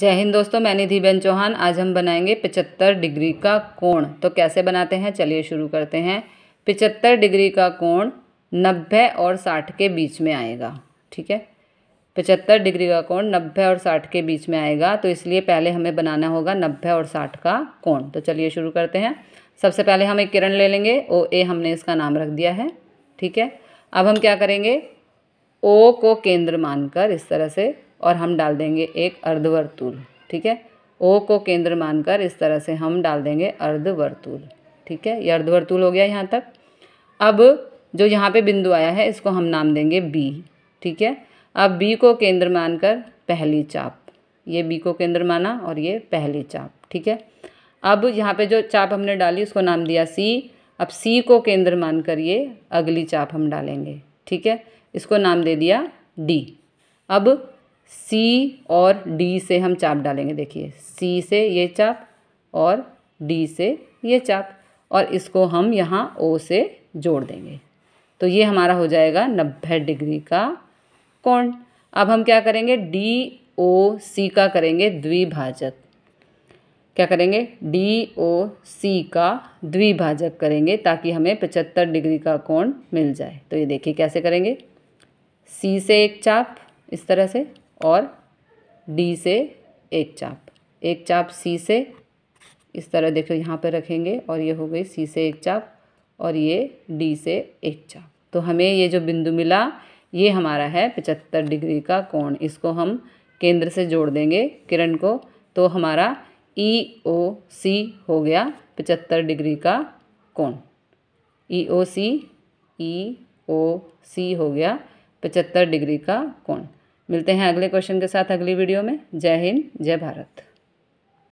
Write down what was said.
जय हिंद दोस्तों मैं निधि बेन चौहान आज हम बनाएंगे 75 डिग्री का कोण तो कैसे बनाते हैं चलिए शुरू करते हैं 75 डिग्री का कोण 90 और 60 के बीच में आएगा ठीक है 75 डिग्री का कोण 90 और 60 के बीच में आएगा तो इसलिए पहले हमें बनाना होगा 90 और 60 का कोण तो चलिए शुरू करते हैं सबसे पहले हम एक किरण ले लेंगे ओ ए हमने इसका नाम रख दिया है ठीक है अब हम क्या करेंगे ओ को केंद्र मानकर इस तरह से और हम डाल देंगे एक अर्धवर्तूल ठीक है ओ को केंद्र मानकर इस तरह से हम डाल देंगे अर्धवर्तूल ठीक है ये अर्धवर्तूल हो गया यहाँ तक अब जो यहाँ पे बिंदु आया है इसको हम नाम देंगे बी ठीक है अब बी को केंद्र मानकर पहली चाप ये बी को केंद्र माना और ये पहली चाप ठीक है अब यहाँ पे जो चाप हमने डाली उसको नाम दिया सी अब सी को केंद्र मानकर ये अगली चाप हम डालेंगे ठीक है इसको नाम दे दिया डी अब सी और डी से हम चाप डालेंगे देखिए सी से ये चाप और डी से ये चाप और इसको हम यहाँ ओ से जोड़ देंगे तो ये हमारा हो जाएगा नब्बे डिग्री का कोण अब हम क्या करेंगे डी ओ सी का करेंगे द्विभाजक क्या करेंगे डी ओ सी का द्विभाजक करेंगे ताकि हमें पचहत्तर डिग्री का कोण मिल जाए तो ये देखिए कैसे करेंगे सी से एक चाप इस तरह से और डी से एक चाप एक चाप सी से इस तरह देखो यहाँ पर रखेंगे और ये हो गई सी से एक चाप और ये डी से एक चाप तो हमें ये जो बिंदु मिला ये हमारा है पचहत्तर डिग्री का कोण इसको हम केंद्र से जोड़ देंगे किरण को तो हमारा ई ओ सी हो गया पचहत्तर डिग्री का कोण ई ओ सी ई ओ सी हो गया पचहत्तर डिग्री का कोण मिलते हैं अगले क्वेश्चन के साथ अगली वीडियो में जय हिंद जय भारत